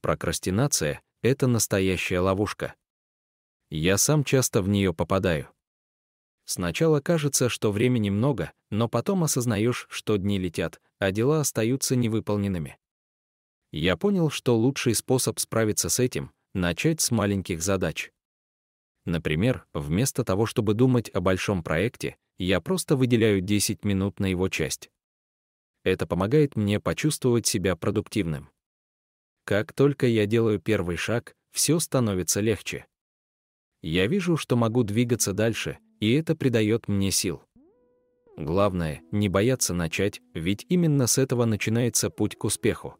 Прокрастинация — это настоящая ловушка. Я сам часто в нее попадаю. Сначала кажется, что времени много, но потом осознаешь, что дни летят, а дела остаются невыполненными. Я понял, что лучший способ справиться с этим — начать с маленьких задач. Например, вместо того, чтобы думать о большом проекте, я просто выделяю 10 минут на его часть. Это помогает мне почувствовать себя продуктивным. Как только я делаю первый шаг, все становится легче. Я вижу, что могу двигаться дальше, и это придает мне сил. Главное, не бояться начать, ведь именно с этого начинается путь к успеху.